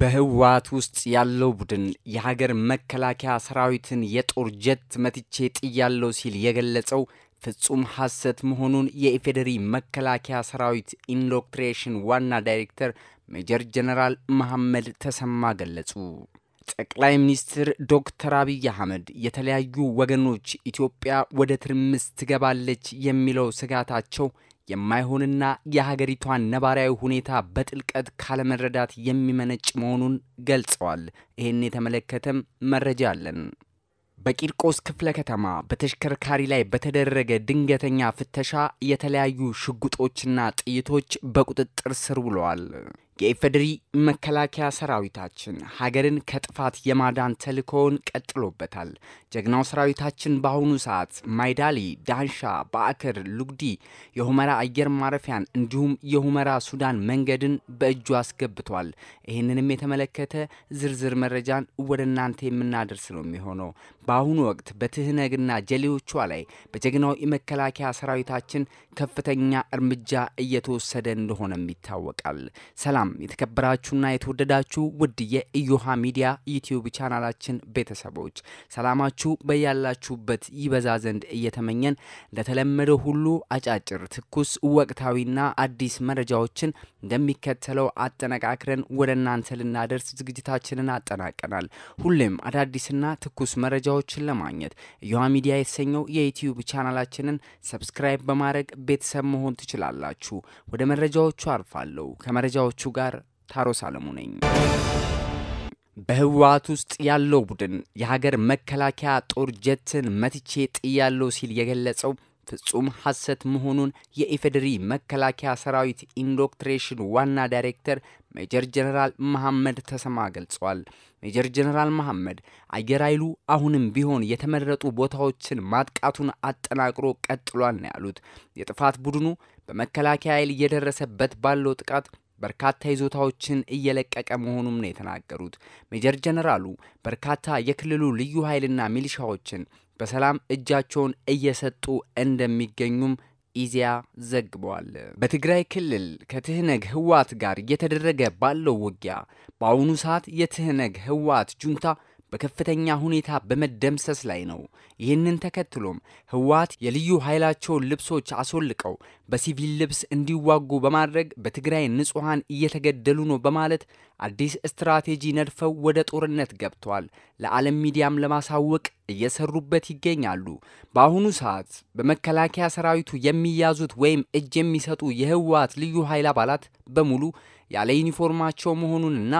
በህወሓት ውስጥ ያለው ቡድን የሀገር መከላከያ ሰራዊትን የጦር ጀት መትቼ ጥያለው ሲል የገለጸው ፍጹም ሐሰት መሆኑን የኢፌዴሪ መከላከያ ሰራዊት ኢንዶክትሬሽን ዋና ዳይሬክተር ሜጀር ጀነራል መሐመድ ተሰማ ገለጹ። ጠቅላይ ሚኒስትር ዶክተር አብይ አህመድ የተለያዩ ወገኖች ኢትዮጵያ ወደ ትርምስ ትገባለች የሚለው ስጋታቸው የማይሆንና የሀገሪቷን ነባራዊ ሁኔታ በጥልቀት ካለመረዳት የሚመነጭ መሆኑን ገልጸዋል። ይህን የተመለከተም መረጃ አለን። በቂርቆስ ክፍለ ከተማ በተሽከርካሪ ላይ በተደረገ ድንገተኛ ፍተሻ የተለያዩ ሽጉጦችና ጥይቶች በቁጥጥር ስር ውለዋል። የኢፌዴሪ መከላከያ ሰራዊታችን ሀገርን ከጥፋት የማዳን ተልእኮውን ቀጥሎበታል። ጀግናው ሰራዊታችን በአሁኑ ሰዓት ማይዳሊ፣ ዳንሻ፣ በአክር፣ ሉግዲ የሁመራ አየር ማረፊያን እንዲሁም የሁመራ ሱዳን መንገድን በእጁ አስገብቷል። ይህንንም የተመለከተ ዝርዝር መረጃን ወደ እናንተ የምናደርስ ነው የሚሆነው። በአሁኑ ወቅት በትህነግና ጀሌዎቿ ላይ በጀግናው የመከላከያ ሰራዊታችን ከፍተኛ እርምጃ እየተወሰደ እንደሆነም ይታወቃል። ሰላም ሰላም የተከበራችሁና የተወደዳችሁ ውድ የኢዮሃ ሚዲያ ዩቲዩብ ቻናላችን ቤተሰቦች ሰላማችሁ በያላችሁበት ይበዛ ዘንድ እየተመኘን ለተለመደ ሁሉ አጫጭር ትኩስ ወቅታዊና አዲስ መረጃዎችን እንደሚከተለው አጠነቃክረን ወደ እናንተ ልናደርስ ዝግጅታችንን አጠናቀናል። ሁሌም አዳዲስና ትኩስ መረጃዎችን ለማግኘት ኢዮሃ ሚዲያ የተሰኘው የዩቲዩብ ቻናላችንን ሰብስክራይብ በማድረግ ቤተሰብ መሆን ትችላላችሁ። ወደ መረጃዎቹ አልፋለሁ። ከመረጃዎቹ ጋር ታሮስ አለሙ ነኝ። በህወሀት ውስጥ ያለው ቡድን የሀገር መከላከያ ጦር ጀትን መትቼ ጥያለው ሲል የገለጸው ፍጹም ሐሰት መሆኑን የኢፌዴሪ መከላከያ ሰራዊት ኢንዶክትሬሽን ዋና ዳይሬክተር ሜጀር ጀነራል መሐመድ ተሰማ ገልጸዋል። ሜጀር ጀነራል መሐመድ አየር ኃይሉ አሁንም ቢሆን የተመረጡ ቦታዎችን ማጥቃቱን አጠናቅሮ ቀጥሏል ነው ያሉት። የጥፋት ቡድኑ በመከላከያ ኃይል እየደረሰበት ባለው ጥቃት በርካታ ይዞታዎችን እየለቀቀ መሆኑም ነው የተናገሩት። ሜጀር ጀነራሉ በርካታ የክልሉ ልዩ ኃይልና ሚሊሻዎችን በሰላም እጃቸውን እየሰጡ እንደሚገኙም ኢዜአ ዘግበዋል። በትግራይ ክልል ከትህነግ ህወሓት ጋር እየተደረገ ባለው ውጊያ በአሁኑ ሰዓት የትህነግ ህወሓት ጁንታ በከፍተኛ ሁኔታ በመደምሰስ ላይ ነው። ይህንን ተከትሎም ህወሓት የልዩ ኃይላቸውን ልብሶች አስወልቀው በሲቪል ልብስ እንዲዋጉ በማድረግ በትግራይ ንጹሐን እየተገደሉ ነው በማለት አዲስ ስትራቴጂ ነድፈው ወደ ጦርነት ገብተዋል። ለዓለም ሚዲያም ለማሳወቅ እየሰሩበት ይገኛሉ። በአሁኑ ሰዓት በመከላከያ ሰራዊቱ የሚያዙት ወይም እጅ የሚሰጡ የህወሓት ልዩ ኃይል አባላት በሙሉ ያለ ዩኒፎርማቸው መሆኑንና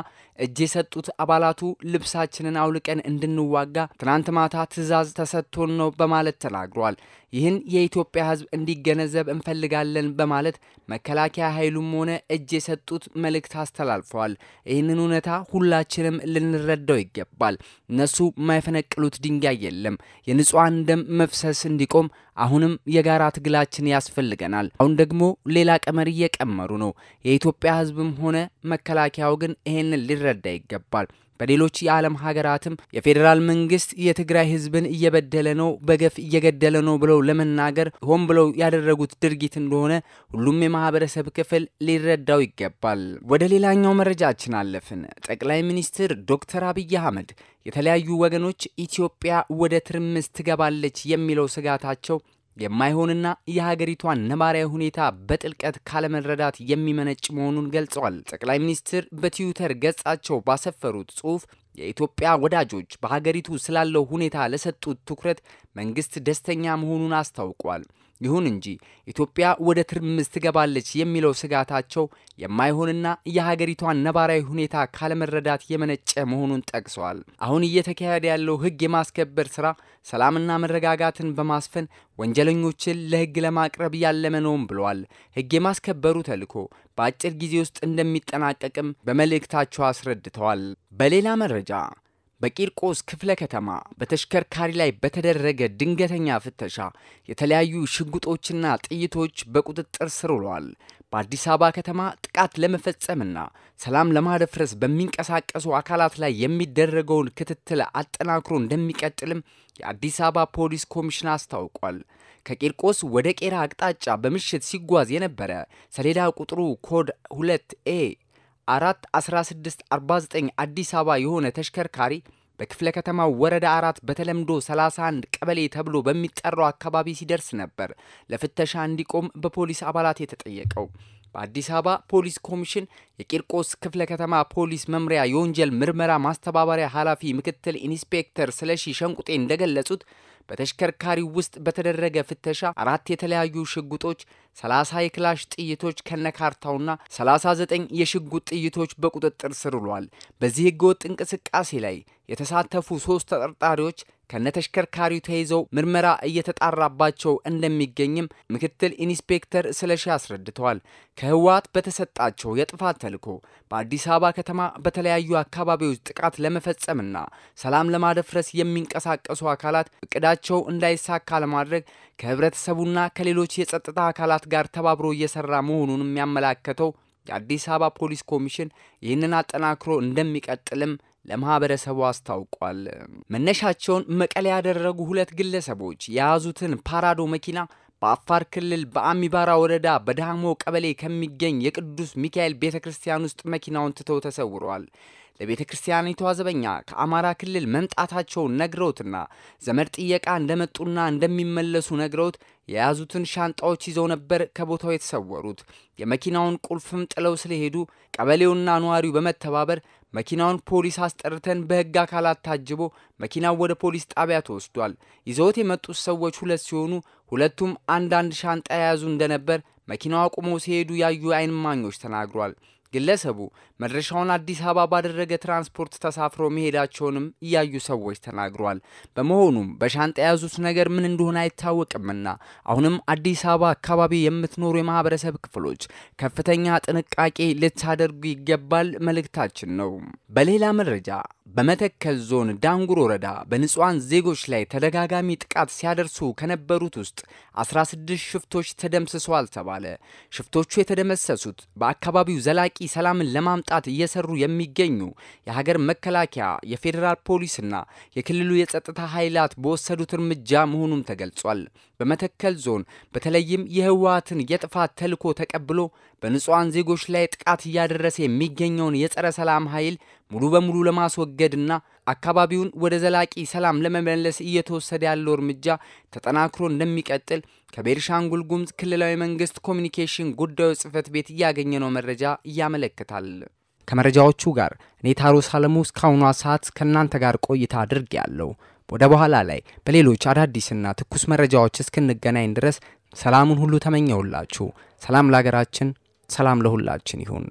እጅ የሰጡት አባላቱ ልብሳችንን አውልቀን እንድንዋጋ ትናንት ማታ ትዕዛዝ ተሰጥቶን ነው በማለት ተናግሯል። ይህን የኢትዮጵያ ህዝብ እንዲገነዘብ እንፈልጋለን በማለት መከላከያ ኃይሉም ሆነ እጅ የሰጡት መልእክት አስተላልፈዋል። ይህንን እውነታ ሁላችንም ልንረዳው ይገባል። እነሱ የማይፈነቅሉት ድንጋይ የለም። የንጹሐን ደም መፍሰስ እንዲቆም አሁንም የጋራ ትግላችን ያስፈልገናል። አሁን ደግሞ ሌላ ቀመር እየቀመሩ ነው። የኢትዮጵያ ሕዝብም ሆነ መከላከያው ግን ይህንን ሊረዳ ይገባል። በሌሎች የዓለም ሀገራትም የፌዴራል መንግስት የትግራይ ህዝብን እየበደለ ነው፣ በገፍ እየገደለ ነው ብለው ለመናገር ሆን ብለው ያደረጉት ድርጊት እንደሆነ ሁሉም የማህበረሰብ ክፍል ሊረዳው ይገባል። ወደ ሌላኛው መረጃችን አለፍን። ጠቅላይ ሚኒስትር ዶክተር አብይ አህመድ የተለያዩ ወገኖች ኢትዮጵያ ወደ ትርምስ ትገባለች የሚለው ስጋታቸው የማይሆንና የሀገሪቷን ነባራዊ ሁኔታ በጥልቀት ካለመረዳት የሚመነጭ መሆኑን ገልጸዋል። ጠቅላይ ሚኒስትር በትዊተር ገጻቸው ባሰፈሩት ጽሑፍ የኢትዮጵያ ወዳጆች በሀገሪቱ ስላለው ሁኔታ ለሰጡት ትኩረት መንግስት ደስተኛ መሆኑን አስታውቋል። ይሁን እንጂ ኢትዮጵያ ወደ ትርምስ ትገባለች የሚለው ስጋታቸው የማይሆንና የሀገሪቷን ነባራዊ ሁኔታ ካለመረዳት የመነጨ መሆኑን ጠቅሰዋል። አሁን እየተካሄደ ያለው ሕግ የማስከበር ስራ ሰላምና መረጋጋትን በማስፈን ወንጀለኞችን ለሕግ ለማቅረብ ያለመ ነውም ብለዋል። ሕግ የማስከበሩ ተልዕኮ በአጭር ጊዜ ውስጥ እንደሚጠናቀቅም በመልእክታቸው አስረድተዋል። በሌላ መረጃ በቂርቆስ ክፍለ ከተማ በተሽከርካሪ ላይ በተደረገ ድንገተኛ ፍተሻ የተለያዩ ሽጉጦችና ጥይቶች በቁጥጥር ስር ውለዋል። በአዲስ አበባ ከተማ ጥቃት ለመፈጸምና ሰላም ለማደፍረስ በሚንቀሳቀሱ አካላት ላይ የሚደረገውን ክትትል አጠናክሮ እንደሚቀጥልም የአዲስ አበባ ፖሊስ ኮሚሽን አስታውቋል። ከቂርቆስ ወደ ቄራ አቅጣጫ በምሽት ሲጓዝ የነበረ ሰሌዳ ቁጥሩ ኮድ 2 ኤ አራት 1649 አዲስ አበባ የሆነ ተሽከርካሪ በክፍለ ከተማው ወረዳ አራት በተለምዶ 31 ቀበሌ ተብሎ በሚጠራው አካባቢ ሲደርስ ነበር ለፍተሻ እንዲቆም በፖሊስ አባላት የተጠየቀው። በአዲስ አበባ ፖሊስ ኮሚሽን የቂርቆስ ክፍለ ከተማ ፖሊስ መምሪያ የወንጀል ምርመራ ማስተባበሪያ ኃላፊ ምክትል ኢንስፔክተር ስለሺ ሸንቁጤ እንደገለጹት በተሽከርካሪው ውስጥ በተደረገ ፍተሻ አራት የተለያዩ ሽጉጦች፣ 30 የክላሽ ጥይቶች ከነካርታውና 39 የሽጉጥ ጥይቶች በቁጥጥር ስር ውሏል። በዚህ ህገወጥ እንቅስቃሴ ላይ የተሳተፉ ሶስት ተጠርጣሪዎች ከነተሽከርካሪው ተይዘው ምርመራ እየተጣራባቸው እንደሚገኝም ምክትል ኢንስፔክተር ስለሺ አስረድተዋል። ከህወሓት በተሰጣቸው የጥፋት ተልዕኮ በአዲስ አበባ ከተማ በተለያዩ አካባቢዎች ጥቃት ለመፈጸምና ሰላም ለማደፍረስ የሚንቀሳቀሱ አካላት እቅዳቸው እንዳይሳካ ለማድረግ ከህብረተሰቡና ከሌሎች የጸጥታ አካላት ጋር ተባብሮ እየሰራ መሆኑን ያመላከተው የአዲስ አበባ ፖሊስ ኮሚሽን ይህንን አጠናክሮ እንደሚቀጥልም ለማህበረሰቡ አስታውቋል። መነሻቸውን መቀሌ ያደረጉ ሁለት ግለሰቦች የያዙትን ፓራዶ መኪና በአፋር ክልል በአሚባራ ወረዳ በዳሞ ቀበሌ ከሚገኝ የቅዱስ ሚካኤል ቤተ ክርስቲያን ውስጥ መኪናውን ትተው ተሰውረዋል። ለቤተ ክርስቲያኒቷ ዘበኛ ከአማራ ክልል መምጣታቸውን ነግረውትና ዘመድ ጥየቃ እንደመጡና እንደሚመለሱ ነግረውት የያዙትን ሻንጣዎች ይዘው ነበር ከቦታው የተሰወሩት። የመኪናውን ቁልፍም ጥለው ስለሄዱ ቀበሌውና ነዋሪው በመተባበር መኪናውን ፖሊስ አስጠርተን በሕግ አካላት ታጅቦ መኪናው ወደ ፖሊስ ጣቢያ ተወስዷል። ይዘውት የመጡት ሰዎች ሁለት ሲሆኑ ሁለቱም አንዳንድ ሻንጣ የያዙ እንደነበር መኪናው አቁመው ሲሄዱ ያዩ አይን ማኞች ተናግሯል። ግለሰቡ መድረሻውን አዲስ አበባ ባደረገ ትራንስፖርት ተሳፍሮ መሄዳቸውንም እያዩ ሰዎች ተናግሯል። በመሆኑም በሻንጣ የያዙት ነገር ምን እንደሆነ አይታወቅምና አሁንም አዲስ አበባ አካባቢ የምትኖሩ የማህበረሰብ ክፍሎች ከፍተኛ ጥንቃቄ ልታደርጉ ይገባል መልእክታችን ነው። በሌላ መረጃ በመተከል ዞን ዳንጉር ወረዳ በንጹሐን ዜጎች ላይ ተደጋጋሚ ጥቃት ሲያደርሱ ከነበሩት ውስጥ 16 ሽፍቶች ተደምስሰዋል ተባለ። ሽፍቶቹ የተደመሰሱት በአካባቢው ዘላቂ ዘላቂ ሰላምን ለማምጣት እየሰሩ የሚገኙ የሀገር መከላከያ፣ የፌዴራል ፖሊስና የክልሉ የጸጥታ ኃይላት በወሰዱት እርምጃ መሆኑም ተገልጿል። በመተከል ዞን በተለይም የህወሀትን የጥፋት ተልዕኮ ተቀብሎ በንጹሐን ዜጎች ላይ ጥቃት እያደረሰ የሚገኘውን የጸረ ሰላም ኃይል ሙሉ በሙሉ ለማስወገድና አካባቢውን ወደ ዘላቂ ሰላም ለመመለስ እየተወሰደ ያለው እርምጃ ተጠናክሮ እንደሚቀጥል ከቤኒሻንጉል ጉምዝ ክልላዊ መንግስት ኮሚኒኬሽን ጉዳዮች ጽህፈት ቤት ነው መረጃ ያመለክታል። ከመረጃዎቹ ጋር እኔ ታሮስ አለሙ እስካሁኗ ሰዓት ከእናንተ ጋር ቆይታ አድርግ ያለው ወደ በኋላ ላይ በሌሎች አዳዲስና ትኩስ መረጃዎች እስክንገናኝ ድረስ ሰላሙን ሁሉ ተመኘውላችሁ ሰላም ለሀገራችን፣ ሰላም ለሁላችን ይሁን።